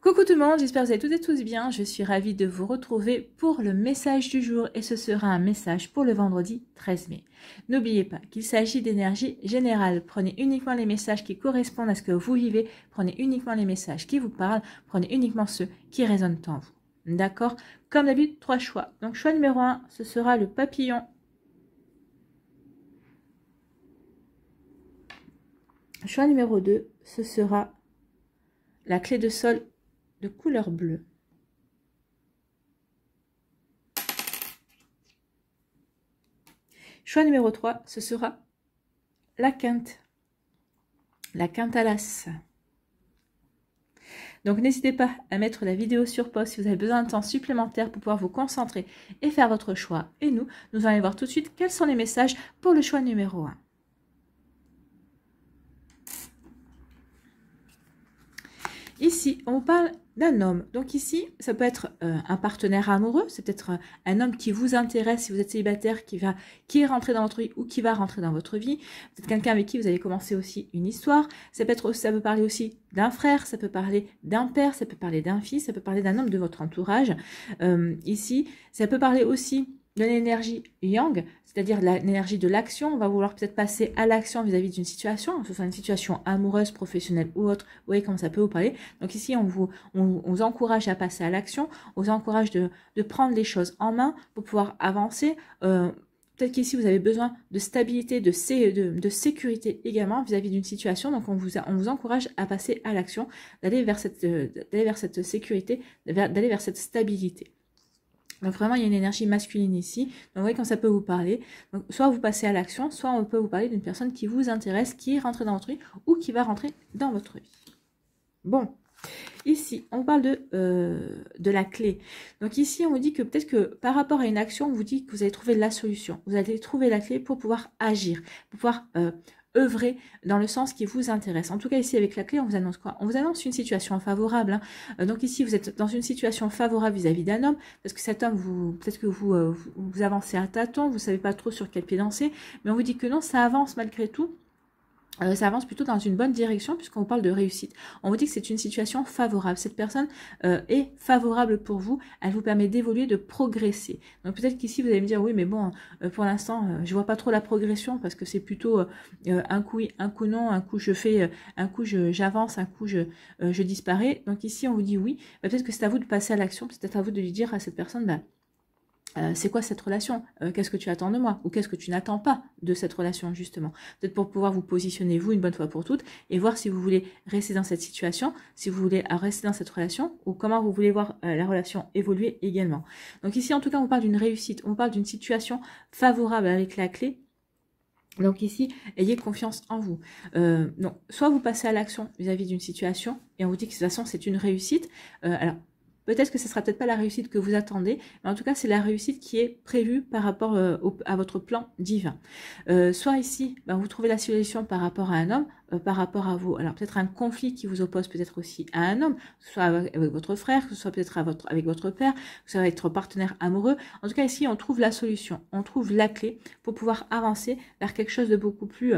Coucou tout le monde, j'espère que vous allez toutes et tous bien. Je suis ravie de vous retrouver pour le message du jour et ce sera un message pour le vendredi 13 mai. N'oubliez pas qu'il s'agit d'énergie générale. Prenez uniquement les messages qui correspondent à ce que vous vivez, prenez uniquement les messages qui vous parlent, prenez uniquement ceux qui résonnent en vous. D'accord Comme d'habitude, trois choix. Donc choix numéro un, ce sera le papillon. Choix numéro 2, ce sera la clé de sol de couleur bleue. Choix numéro 3, ce sera la quinte, la quinte à l'as. Donc n'hésitez pas à mettre la vidéo sur pause si vous avez besoin de temps supplémentaire pour pouvoir vous concentrer et faire votre choix. Et nous, nous allons voir tout de suite quels sont les messages pour le choix numéro 1. Ici, on parle d'un homme. Donc ici, ça peut être euh, un partenaire amoureux, c'est peut-être euh, un, homme qui vous intéresse si vous êtes célibataire, qui, va, qui est rentré dans votre vie ou qui va rentrer dans votre vie. Peut-être quelqu'un avec qui vous allez commencer aussi une histoire. Ça peut, être, ça peut parler aussi d'un frère, ça peut parler d'un père, ça peut parler d'un fils, ça peut parler d'un homme de votre entourage. Euh, ici, ça peut parler aussi l'énergie yang, c'est-à-dire l'énergie de l'action. On va vouloir peut-être passer à l'action vis-à-vis d'une situation, que ce soit une situation amoureuse, professionnelle ou autre. Vous voyez comment ça peut vous parler. Donc ici, on vous, encourage à passer à l'action, on vous encourage de, prendre les choses en main pour pouvoir avancer. Euh, peut-être qu'ici, vous avez besoin de stabilité, de, sécurité également vis-à-vis d'une situation. Donc, on vous, encourage à passer à l'action, d'aller vers cette euh, sécurité, d'aller vers cette stabilité. Donc vraiment, il y a une énergie masculine ici. Donc vous voyez quand ça peut vous parler. Donc soit vous passez à l'action, soit on peut vous parler d'une personne qui vous intéresse, qui est rentrée dans votre vie ou qui va rentrer dans votre vie. Bon, Ici, on parle de, euh, de, la clé. Donc ici, on vous dit que peut-être que par rapport à une action, on vous dit que vous allez trouver la solution. Vous allez trouver la clé pour pouvoir agir, pour pouvoir euh, œuvrer dans le sens qui vous intéresse. En tout cas, ici, avec la clé, on vous annonce quoi On vous annonce une situation favorable. Hein. Euh, donc ici, vous êtes dans une situation favorable vis-à-vis d'un homme, parce que cet homme, vous peut-être que vous, euh, avancez à tâtons, vous ne savez pas trop sur quel pied danser, mais on vous dit que non, ça avance malgré tout. Euh, ça avance plutôt dans une bonne direction puisqu'on parle de réussite. On vous dit que c'est une situation favorable. Cette personne euh, est favorable pour vous. Elle vous permet d'évoluer, de progresser. Donc peut-être qu'ici vous allez me dire oui, mais bon, euh, pour l'instant, je vois pas trop la progression parce que c'est plutôt un coup oui, un coup non, un coup je fais, un coup j'avance, un coup je, disparais. Donc ici on vous dit oui. Bah, peut-être que c'est à vous de passer à l'action. peut-être à vous de lui dire à cette personne. là, bah, euh, c'est quoi cette relation euh, Qu'est-ce que tu attends de moi Ou qu'est-ce que tu n'attends pas de cette relation, justement Peut-être pour pouvoir vous positionner, vous, une bonne fois pour toutes, et voir si vous voulez rester dans cette situation, si vous voulez euh, rester dans cette relation, ou comment vous voulez voir la relation évoluer également. Donc ici, en tout cas, on parle d'une réussite, on parle d'une situation favorable avec la clé donc ici, ayez confiance en vous. donc, soit vous passez à l'action vis-à-vis d'une situation et on vous dit que de toute façon c'est une réussite. alors Peut-être que ce sera peut-être pas la réussite que vous attendez, mais en tout cas, c'est la réussite qui est prévue par rapport euh, à votre plan divin. Euh, soit ici, ben, vous trouvez la solution par rapport à un homme, euh, par rapport à vous. Alors peut-être un conflit qui vous oppose peut-être aussi à un homme, que ce soit avec, votre frère, que ce soit peut-être avec votre père, que ce soit avec votre partenaire amoureux. En tout cas, ici, on trouve la solution, on trouve la clé pour pouvoir avancer vers quelque chose de beaucoup plus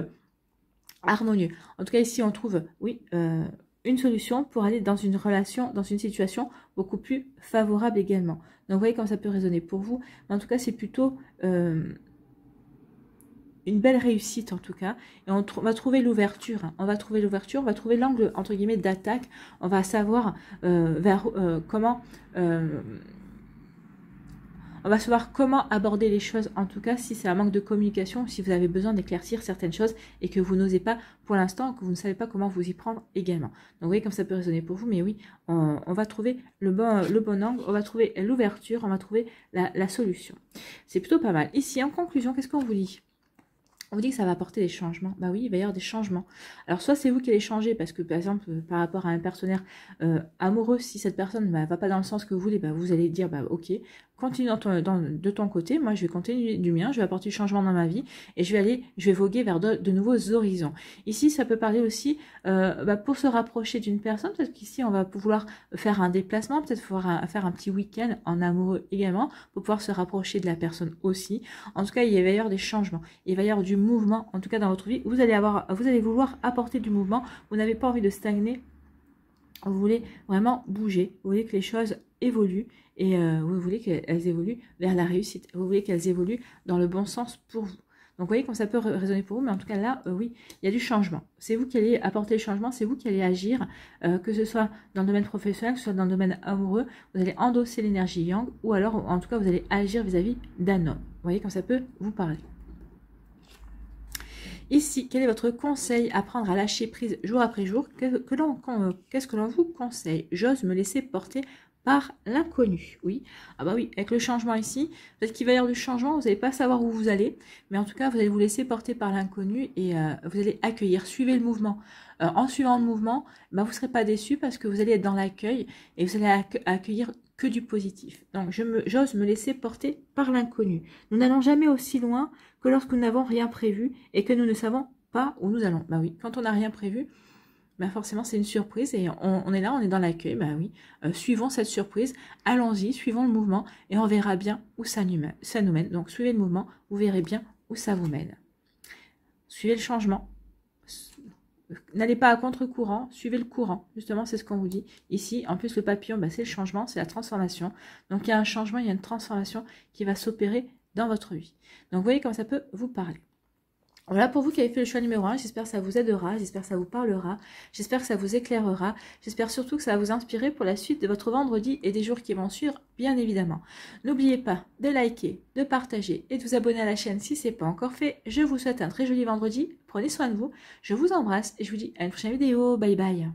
harmonieux. En tout cas, ici, on trouve, oui, une solution pour aller dans une relation, dans une situation beaucoup plus favorable également. Donc vous voyez comment ça peut résonner pour vous. en tout cas, c'est plutôt euh, une belle réussite en tout cas. Et on, va trouver l'ouverture. Hein. On va trouver l'ouverture, on va trouver l'angle entre guillemets d'attaque. On va savoir euh, vers euh, comment on va savoir comment aborder les choses, en tout cas si c'est un manque de communication, si vous avez besoin d'éclaircir certaines choses et que vous n'osez pas pour l'instant, que vous ne savez pas comment vous y prendre également. Donc vous voyez comme ça peut résonner pour vous, mais oui, on, va trouver le bon, angle, on va trouver l'ouverture, on va trouver la, solution. C'est plutôt pas mal. Ici, en conclusion, qu'est-ce qu'on vous dit on vous dit que ça va apporter des changements. Bah oui, il va y avoir des changements. Alors soit c'est vous qui allez changer parce que par exemple euh, par rapport à un partenaire euh, amoureux, si cette personne ne bah, va pas dans le sens que vous voulez, bah, vous allez dire bah ok, continue dans de ton côté, moi je vais continuer du mien, je vais apporter du changement dans ma vie et je vais aller, je vais voguer vers de, nouveaux horizons. Ici, ça peut parler aussi euh, bah, pour se rapprocher d'une personne, peut-être qu'ici on va pouvoir faire un déplacement, peut-être faire, faire un petit week-end en amoureux également pour pouvoir se rapprocher de la personne aussi. En tout cas, il va y avoir des changements, il va y avoir du mouvement, en tout cas dans votre vie, vous allez avoir, vous allez vouloir apporter du mouvement, vous n'avez pas envie de stagner, vous voulez vraiment bouger, vous voulez que les choses évoluent et euh, vous voulez qu'elles évoluent vers la réussite, vous voulez qu'elles évoluent dans le bon sens pour vous. Donc vous voyez comme ça peut résonner pour vous, mais en tout cas là, euh, oui, il y a du changement. C'est vous qui allez apporter le changement, c'est vous qui allez agir, euh, que ce soit dans le domaine professionnel, que ce soit dans le domaine amoureux, vous allez endosser l'énergie yang, ou alors en tout cas vous allez agir vis-à-vis d'un homme. Vous voyez comme ça peut vous parler. Ici, quel est votre conseil à prendre à lâcher prise jour après jour Qu'est-ce que l'on vous conseille J'ose me laisser porter par l'inconnu. Oui, ah bah oui, avec le changement ici, peut-être qu'il va y avoir du changement, vous n'allez pas savoir où vous allez, mais en tout cas, vous allez vous laisser porter par l'inconnu et euh, vous allez accueillir, suivez le mouvement. Euh, en suivant le mouvement, bah, vous ne serez pas déçu parce que vous allez être dans l'accueil et vous allez accueillir que du positif. Donc j'ose me, me laisser porter par l'inconnu. Nous n'allons jamais aussi loin que lorsque nous n'avons rien prévu et que nous ne savons pas où nous allons. Bah oui, quand on n'a rien prévu, ben forcément c'est une surprise et on, est là, on est dans l'accueil, bah oui, euh, suivons cette surprise, allons-y, suivons le mouvement et on verra bien où ça nous, ça nous mène. Donc suivez le mouvement, vous verrez bien où ça vous mène. Suivez le changement, N'allez pas à contre-courant, suivez le courant. Justement, c'est ce qu'on vous dit ici. En plus, le papillon, bah, c'est le changement, c'est la transformation. Donc, il y a un changement, il y a une transformation qui va s'opérer dans votre vie. Donc, vous voyez comment ça peut vous parler. Voilà pour vous qui avez fait le choix numéro 1, j'espère que ça vous aidera, j'espère que ça vous parlera, j'espère que ça vous éclairera, j'espère surtout que ça va vous inspirer pour la suite de votre vendredi et des jours qui vont suivre, bien évidemment. N'oubliez pas de liker, de partager et de vous abonner à la chaîne si ce n'est pas encore fait. Je vous souhaite un très joli vendredi, prenez soin de vous, je vous embrasse et je vous dis à une prochaine vidéo, bye bye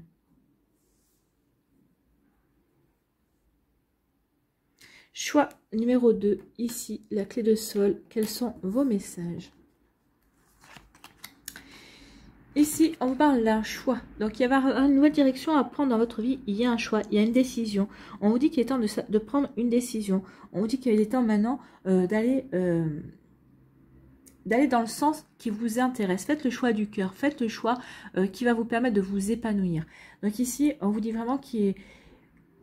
Choix numéro 2, ici, la clé de sol, quels sont vos messages Ici, on parle d'un choix. Donc, il y a une nouvelle direction à prendre dans votre vie. Il y a un choix, il y a une décision. On vous dit qu'il est temps de, prendre une décision. On vous dit qu'il est temps maintenant euh, d'aller euh, d'aller dans le sens qui vous intéresse. Faites le choix du cœur. Faites le choix euh, qui va vous permettre de vous épanouir. Donc ici, on vous dit vraiment qu'il est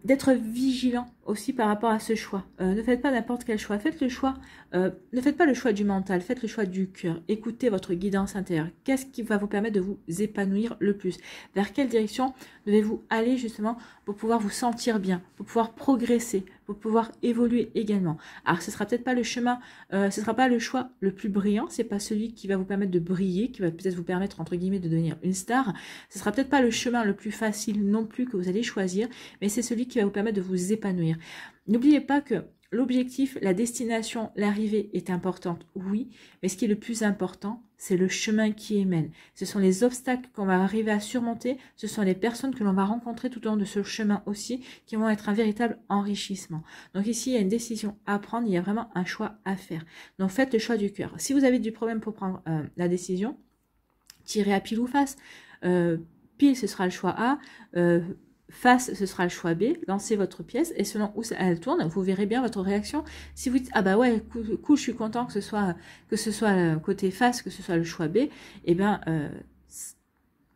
d'être vigilant aussi par rapport à ce choix. Euh, ne faites pas n'importe quel choix. Faites le choix. Euh, ne faites pas le choix du mental. Faites le choix du cœur. Écoutez votre guidance intérieure. Qu'est-ce qui va vous permettre de vous épanouir le plus Vers quelle direction devez-vous aller justement pour pouvoir vous sentir bien, pour pouvoir progresser, pour pouvoir évoluer également. Alors ce sera peut-être pas le chemin, euh, ce sera pas le choix le plus brillant. C'est pas celui qui va vous permettre de briller, qui va peut-être vous permettre entre guillemets de devenir une star. Ce sera peut-être pas le chemin le plus facile non plus que vous allez choisir, mais c'est celui qui va vous permettre de vous épanouir N'oubliez pas que l'objectif, la destination, l'arrivée est importante, oui, mais ce qui est le plus important, c'est le chemin qui y mène. Ce sont les obstacles qu'on va arriver à surmonter, ce sont les personnes que l'on va rencontrer tout au long de ce chemin aussi, qui vont être un véritable enrichissement. Donc ici, il y a une décision à prendre, il y a vraiment un choix à faire. Donc faites le choix du cœur. Si vous avez du problème pour prendre euh, la décision, tirez à pile ou face. Euh, pile, ce sera le choix A. Euh, face, ce sera le choix B, lancez votre pièce et selon où elle tourne, vous verrez bien votre réaction. Si vous dites ah bah ouais, cool, je suis content que ce soit que ce soit euh, côté face, que ce soit le choix B, eh bien euh,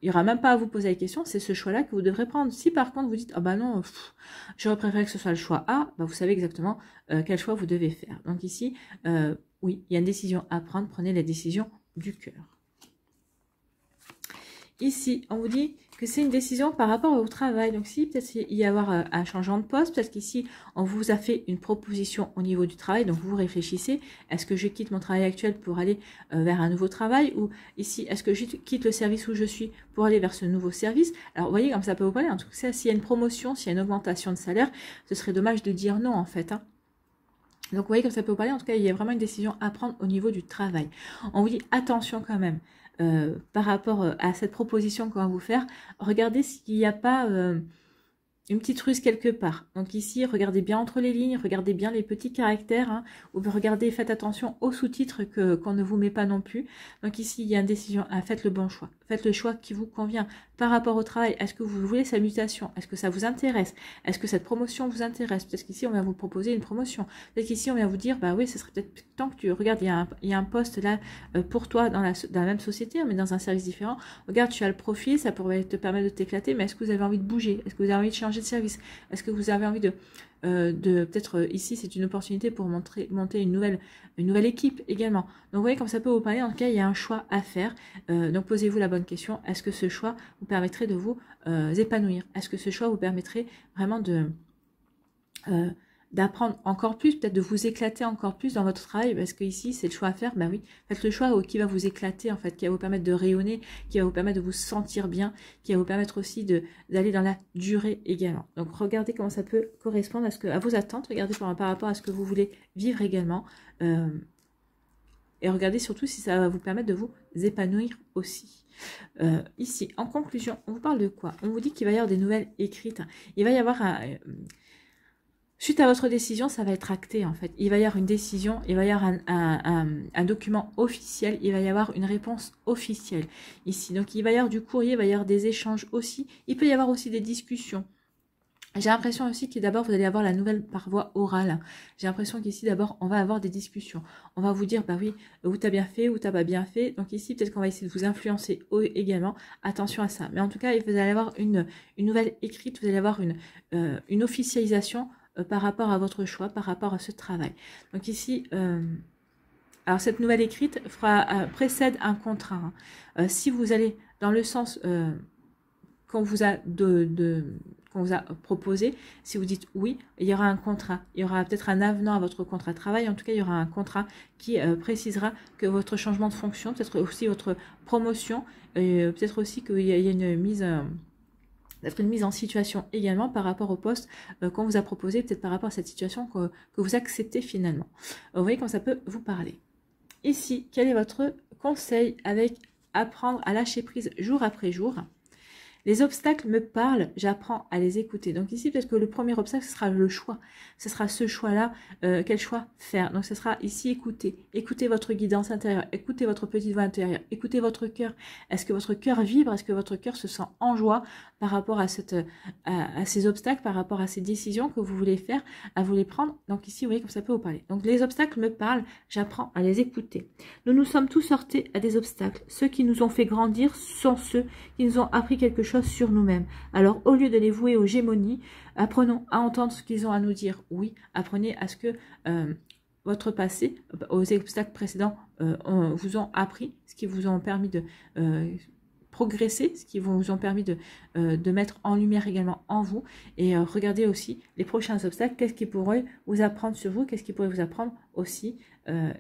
il n'y aura même pas à vous poser la question, c'est ce choix-là que vous devrez prendre. Si par contre vous dites ah bah non, j'aurais préféré que ce soit le choix A, bah vous savez exactement euh, quel choix vous devez faire. Donc ici, oui, il y a une décision à prendre, prenez la décision du cœur. Ici, on vous dit que c'est une décision par rapport au travail. Donc si peut-être y avoir euh, un changement de poste, peut-être qu'ici on vous a fait une proposition au niveau du travail, donc vous réfléchissez, est-ce que je quitte mon travail actuel pour aller euh, vers un nouveau travail ou ici est-ce que je quitte le service où je suis pour aller vers ce nouveau service Alors vous voyez comme ça peut vous parler, en tout cas s'il y a une promotion, s'il y a une augmentation de salaire, ce serait dommage de dire non en fait. Hein. Donc vous voyez comme ça peut vous parler, en tout cas il y a vraiment une décision à prendre au niveau du travail. On vous dit attention quand même, euh, par rapport euh, à cette proposition qu'on va vous faire, regardez s'il n'y a pas euh, une petite ruse quelque part. Donc ici, regardez bien entre les lignes, regardez bien les petits caractères, Vous hein, regardez, faites attention aux sous-titres qu'on ne vous met pas non plus. Donc ici, il y a une décision, ah, faites le bon choix, faites le choix qui vous convient, par rapport au travail. Est-ce que vous voulez sa mutation Est-ce que ça vous intéresse Est-ce que cette promotion vous intéresse Peut-être qu'ici, on vient vous proposer une promotion. Peut-être qu'ici, on vient vous dire, bah oui, ce serait peut-être temps que tu Regarde, il y, a un, poste là euh, pour toi dans la, dans la, même société, mais dans un service différent. Regarde, tu as le profil, ça pourrait te permettre de t'éclater, mais est-ce que vous avez envie de bouger Est-ce que vous avez envie de changer de service Est-ce que vous avez envie de euh, de peut-être euh, ici c'est une opportunité pour monter une nouvelle, une nouvelle équipe également. Donc vous voyez comme ça peut vous parler, en tout cas il y a un choix à faire. Euh, donc posez-vous la bonne question, est-ce que ce choix vous permettrait de vous épanouir Est-ce que ce choix vous permettrait vraiment de d'apprendre encore plus, peut-être de vous éclater encore plus dans votre travail, parce que ici c'est le choix à faire, bah oui, faites le choix qui va vous éclater en fait, qui va vous permettre de rayonner, qui va vous permettre de vous sentir bien, qui va vous permettre aussi d'aller dans la durée également. Donc regardez comment ça peut correspondre à, ce que, à vos attentes, regardez par, rapport à ce que vous voulez vivre également, euh, et regardez surtout si ça va vous permettre de vous épanouir aussi. Euh, ici, en conclusion, on vous parle de quoi On vous dit qu'il va y avoir des nouvelles écrites, il va y avoir... un euh, Suite à votre décision, ça va être acté en fait. Il va y avoir une décision, il va y avoir un, document officiel, il va y avoir une réponse officielle ici. Donc il va y avoir du courrier, il va y avoir des échanges aussi. Il peut y avoir aussi des discussions. J'ai l'impression aussi que d'abord vous allez avoir la nouvelle par voie orale. J'ai l'impression qu'ici d'abord on va avoir des discussions. On va vous dire bah oui, où t'as bien fait, ou t'as pas bien fait. Donc ici peut-être qu'on va essayer de vous influencer également. Attention à ça. Mais en tout cas vous allez avoir une, une nouvelle écrite, vous allez avoir une, euh, une officialisation euh, par rapport à votre choix, par rapport à ce travail. Donc ici, euh, alors cette nouvelle écrite euh, précède un contrat. Hein. si vous allez dans le sens qu'on vous a proposé, si vous dites oui, il y aura un contrat. Il y aura peut-être un avenant à votre contrat de travail. En tout cas, il y aura un contrat qui précisera que votre changement de fonction, peut-être aussi votre promotion, peut-être aussi qu'il y, y a une mise, être une mise en situation également par rapport au poste euh, qu'on vous a proposé, peut-être par rapport à cette situation que, que vous acceptez finalement. Euh, vous voyez comment ça peut vous parler. Ici, quel est votre conseil avec apprendre à lâcher prise jour après jour les obstacles me parlent, j'apprends à les écouter. Donc ici, peut-être que le premier obstacle, ce sera le choix. Ce sera ce choix-là, euh, quel choix faire. Donc ce sera ici écouter. Écoutez votre guidance intérieure, écoutez votre petite voix intérieure, écoutez votre cœur. Est-ce que votre cœur vibre Est-ce que votre cœur se sent en joie par rapport à, ces obstacles, par rapport à ces décisions que vous voulez faire, à vous les prendre Donc ici, vous voyez comme ça peut vous parler. Donc les obstacles me parlent, j'apprends à les écouter. Nous nous sommes tous sortis à des obstacles. Ceux qui nous ont fait grandir sont ceux qui nous ont appris quelque chose sur nous-mêmes. Alors, au lieu de les vouer aux gémonies, apprenons à entendre ce qu'ils ont à nous dire. Oui, apprenez à ce que euh, votre passé, aux obstacles précédents, euh, vous ont appris, ce qui vous ont permis de euh, progresser, ce qui vous ont permis de, mettre en lumière également en vous. Et regardez aussi les prochains obstacles, qu'est-ce qui pourrait vous apprendre sur vous, qu'est-ce qui pourrait vous apprendre aussi,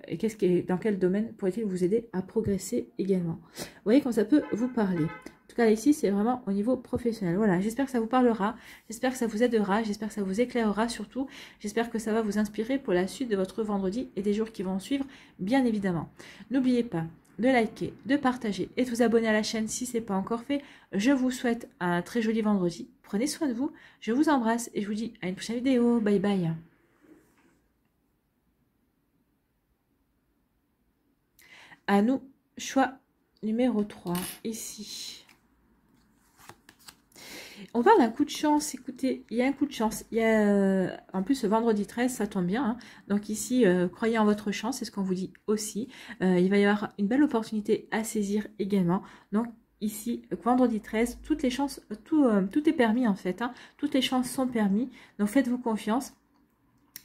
et qu'est-ce qui, dans quel domaine pourrait-il vous aider à progresser également. Vous voyez comme ça peut vous parler. Car ici, c'est vraiment au niveau professionnel. Voilà, j'espère que ça vous parlera, j'espère que ça vous aidera, j'espère que ça vous éclairera surtout, j'espère que ça va vous inspirer pour la suite de votre vendredi et des jours qui vont suivre, bien évidemment. N'oubliez pas de liker, de partager et de vous abonner à la chaîne si ce n'est pas encore fait. Je vous souhaite un très joli vendredi. Prenez soin de vous, je vous embrasse et je vous dis à une prochaine vidéo. Bye bye à nous, choix numéro 3, ici. On parle d'un coup de chance, écoutez, il y a un coup de chance. Euh, en plus, ce vendredi 13, ça tombe bien. Hein. Donc ici, euh, croyez en votre chance, c'est ce qu'on vous dit aussi. Euh, il va y avoir une belle opportunité à saisir également. Donc ici, vendredi 13, toutes les chances, tout, est permis en fait. Hein. Toutes les chances sont permises, Donc faites-vous confiance.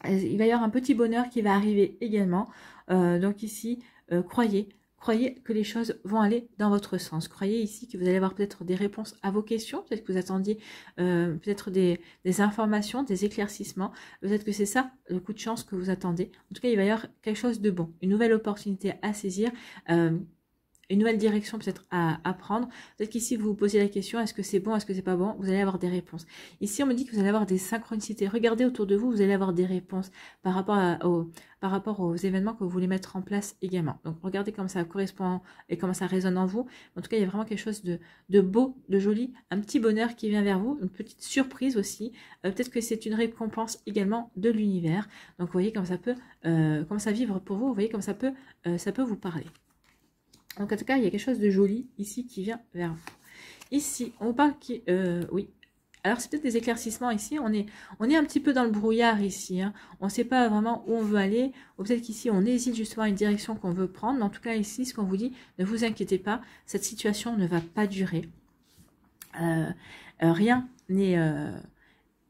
Il va y avoir un petit bonheur qui va arriver également. donc ici, croyez, croyez que les choses vont aller dans votre sens. Croyez ici que vous allez avoir peut-être des réponses à vos questions, peut-être que vous attendiez euh, peut-être des, informations, des éclaircissements, peut-être que c'est ça le coup de chance que vous attendez. En tout cas, il va y avoir quelque chose de bon, une nouvelle opportunité à saisir. Euh, une nouvelle direction peut-être à, prendre. Peut-être qu'ici vous vous posez la question est-ce que c'est bon, est-ce que c'est pas bon Vous allez avoir des réponses. Ici on me dit que vous allez avoir des synchronicités. Regardez autour de vous, vous allez avoir des réponses par rapport, aux événements que vous voulez mettre en place également. Donc regardez comment ça correspond et comment ça résonne en vous. En tout cas, il y a vraiment quelque chose de, beau, de joli, un petit bonheur qui vient vers vous, une petite surprise aussi. Euh, peut-être que c'est une récompense également de l'univers. Donc vous voyez comment ça peut, euh, comment ça vivre pour vous, vous voyez comment ça peut, euh, ça peut vous parler. Donc en tout cas, il y a quelque chose de joli ici qui vient vers vous. Ici, on parle qui... Euh, oui. Alors c'est peut-être des éclaircissements ici. On est, on est un petit peu dans le brouillard ici. Hein. On ne sait pas vraiment où on veut aller. Ou peut-être qu'ici, on hésite justement à une direction qu'on veut prendre. Mais en tout cas, ici, ce qu'on vous dit, ne vous inquiétez pas. Cette situation ne va pas durer. Euh, euh, rien n'est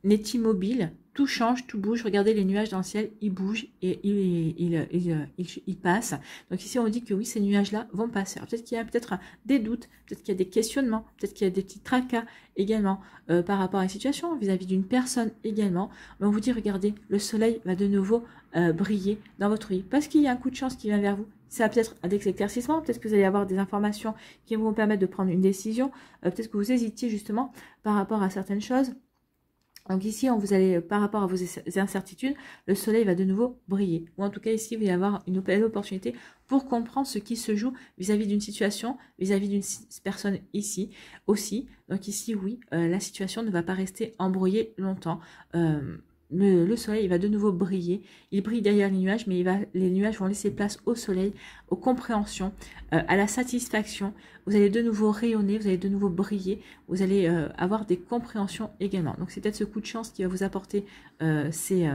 n'est immobile, tout change, tout bouge. Regardez les nuages dans le ciel, ils bougent et ils, ils, passent. Donc ici, on dit que oui, ces nuages-là vont passer. Peut-être qu'il y a peut-être des doutes, peut-être qu'il y a des questionnements, peut-être qu'il y a des petits tracas également euh, par rapport à la situation, vis-à-vis d'une personne également. Mais on vous dit, regardez, le soleil va de nouveau euh, briller dans votre vie parce qu'il y a un coup de chance qui vient vers vous. Ça va peut-être des éclaircissements, peut-être que vous allez avoir des informations qui vont vous permettre de prendre une décision, euh, peut-être que vous hésitiez justement par rapport à certaines choses. Donc ici, on vous allez, euh, par rapport à vos incertitudes, le soleil va de nouveau briller. Ou en tout cas, ici, vous allez avoir une belle opportunité pour comprendre ce qui se joue vis-à-vis d'une situation, vis-à-vis d'une personne ici aussi. Donc ici, oui, euh, la situation ne va pas rester embrouillée longtemps. Euh, le, soleil va de nouveau briller. Il brille derrière les nuages, mais les nuages vont laisser place au soleil, aux compréhensions, euh, à la satisfaction. Vous allez de nouveau rayonner, vous allez de nouveau briller, vous allez euh, avoir des compréhensions également. Donc c'est peut-être ce coup de chance qui va vous apporter euh, ces,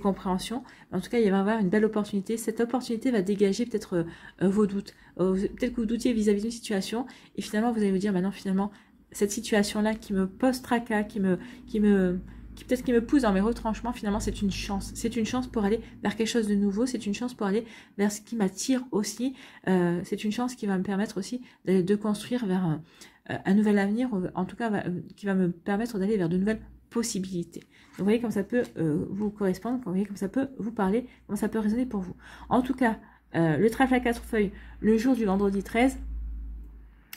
compréhensions. En tout cas, il va y avoir une belle opportunité. Cette opportunité va dégager peut-être vos doutes. peut-être que vous doutiez vis-à-vis d'une situation et finalement vous allez vous dire, maintenant bah finalement, cette situation-là qui me pose tracas, qui me... Qui me qui peut-être qui me pousse dans mes retranchements, finalement, c'est une chance. C'est une chance pour aller vers quelque chose de nouveau, c'est une chance pour aller vers ce qui m'attire aussi, euh, c'est une chance qui va me permettre aussi de, construire vers un, euh, nouvel avenir, en tout cas euh, qui va me permettre d'aller vers de nouvelles possibilités. vous voyez comme ça peut vous correspondre, vous voyez comme ça peut vous parler, comme ça peut résonner pour vous. En tout cas, le trèfle à quatre feuilles, le jour du vendredi 13,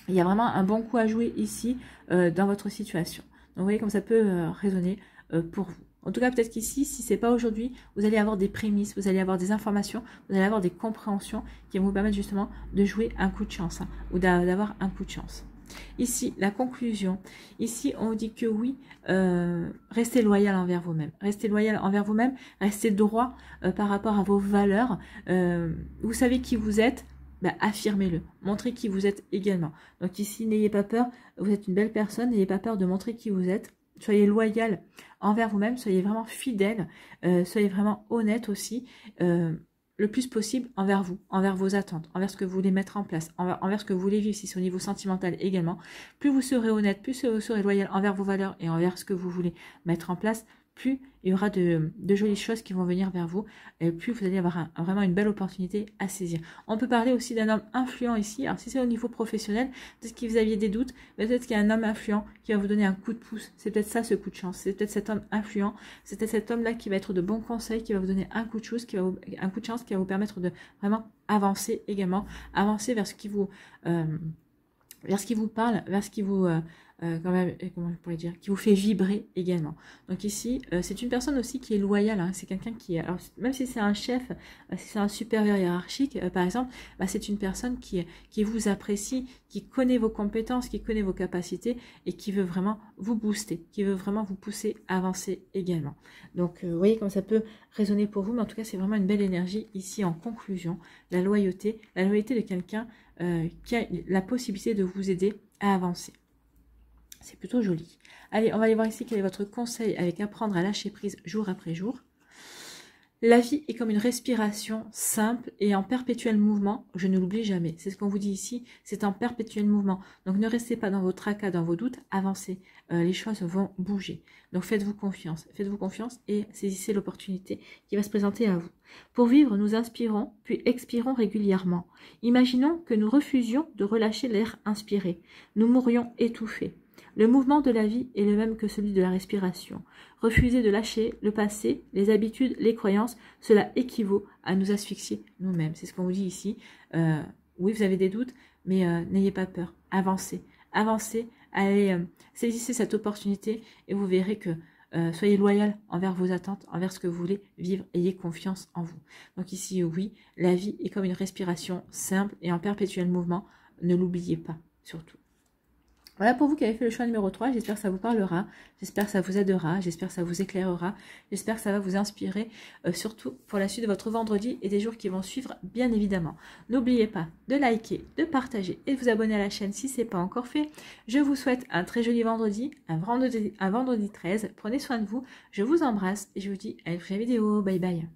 il y a vraiment un bon coup à jouer ici dans votre situation. Donc vous voyez comme ça peut résonner euh, pour vous. En tout cas, peut-être qu'ici, si ce n'est pas aujourd'hui, vous allez avoir des prémices, vous allez avoir des informations, vous allez avoir des compréhensions qui vont vous permettre justement de jouer un coup de chance hein, ou d'avoir un coup de chance. Ici, la conclusion. Ici, on dit que oui, euh, restez loyal envers vous-même. Restez loyal envers vous-même, restez droit euh, par rapport à vos valeurs. vous savez qui vous êtes, bah, affirmez-le. Montrez qui vous êtes également. Donc ici, n'ayez pas peur, vous êtes une belle personne, n'ayez pas peur de montrer qui vous êtes soyez loyal envers vous-même, soyez vraiment fidèle, euh, soyez vraiment honnête aussi, euh, le plus possible envers vous, envers vos attentes, envers ce que vous voulez mettre en place, envers, envers ce que vous voulez vivre, si c'est au niveau sentimental également. Plus vous serez honnête, plus vous serez loyal envers vos valeurs et envers ce que vous voulez mettre en place, plus il y aura de, jolies choses qui vont venir vers vous, et plus vous allez avoir vraiment une belle opportunité à saisir. On peut parler aussi d'un homme influent ici. Alors si c'est au niveau professionnel, peut-être que vous aviez des doutes, peut-être qu'il y a un homme influent qui va vous donner un coup de pouce. C'est peut-être ça ce coup de chance. C'est peut-être cet homme influent. C'est peut-être cet homme-là qui va être de bons conseils, qui va vous donner un coup de chance, qui va vous, un coup de chance, qui va vous permettre de vraiment avancer également, avancer vers ce qui vous... Euh, vers ce qui vous parle, vers ce qui vous, euh, euh, quand même, euh, comment je pourrais dire, qui vous fait vibrer également. Donc ici, euh, c'est une personne aussi qui est loyale, hein. c'est quelqu'un qui alors, même si c'est un chef, si c'est un supérieur hiérarchique, par exemple, bah, c'est une personne qui, qui vous apprécie, qui connaît vos compétences, qui connaît vos capacités et qui veut vraiment vous booster, qui veut vraiment vous pousser à avancer également. Donc vous voyez comment ça peut résonner pour vous, mais en tout cas c'est vraiment une belle énergie ici en conclusion, la loyauté, la loyauté de quelqu'un qui a la possibilité de vous aider à avancer. C'est plutôt joli. Allez, on va aller voir ici quel est votre conseil avec apprendre à lâcher prise jour après jour. La vie est comme une respiration simple et en perpétuel mouvement, je ne l'oublie jamais. C'est ce qu'on vous dit ici, c'est en perpétuel mouvement. Donc ne restez pas dans vos tracas, dans vos doutes, avancez. Euh, les choses vont bouger. Donc faites-vous confiance, faites-vous confiance et saisissez l'opportunité qui va se présenter à vous. Pour vivre, nous inspirons, puis expirons régulièrement. Imaginons que nous refusions de relâcher l'air inspiré. Nous mourrions étouffés. Le mouvement de la vie est le même que celui de la respiration. Refuser de lâcher le passé, les habitudes, les croyances, cela équivaut à nous asphyxier nous-mêmes. C'est ce qu'on vous dit ici. Euh, oui, vous avez des doutes, mais euh, n'ayez pas peur. Avancez, avancez, allez, euh, saisissez cette opportunité et vous verrez que soyez loyal envers vos attentes, envers ce que vous voulez vivre, ayez confiance en vous. Donc ici, oui, la vie est comme une respiration simple et en perpétuel mouvement, ne l'oubliez pas surtout. Voilà pour vous qui avez fait le choix numéro 3, j'espère que ça vous parlera, j'espère que ça vous aidera, j'espère que ça vous éclairera, j'espère que ça va vous inspirer, euh, surtout pour la suite de votre vendredi et des jours qui vont suivre, bien évidemment. N'oubliez pas de liker, de partager et de vous abonner à la chaîne si ce n'est pas encore fait. Je vous souhaite un très joli vendredi, un vendredi, un vendredi 13, prenez soin de vous, je vous embrasse et je vous dis à une prochaine vidéo, bye bye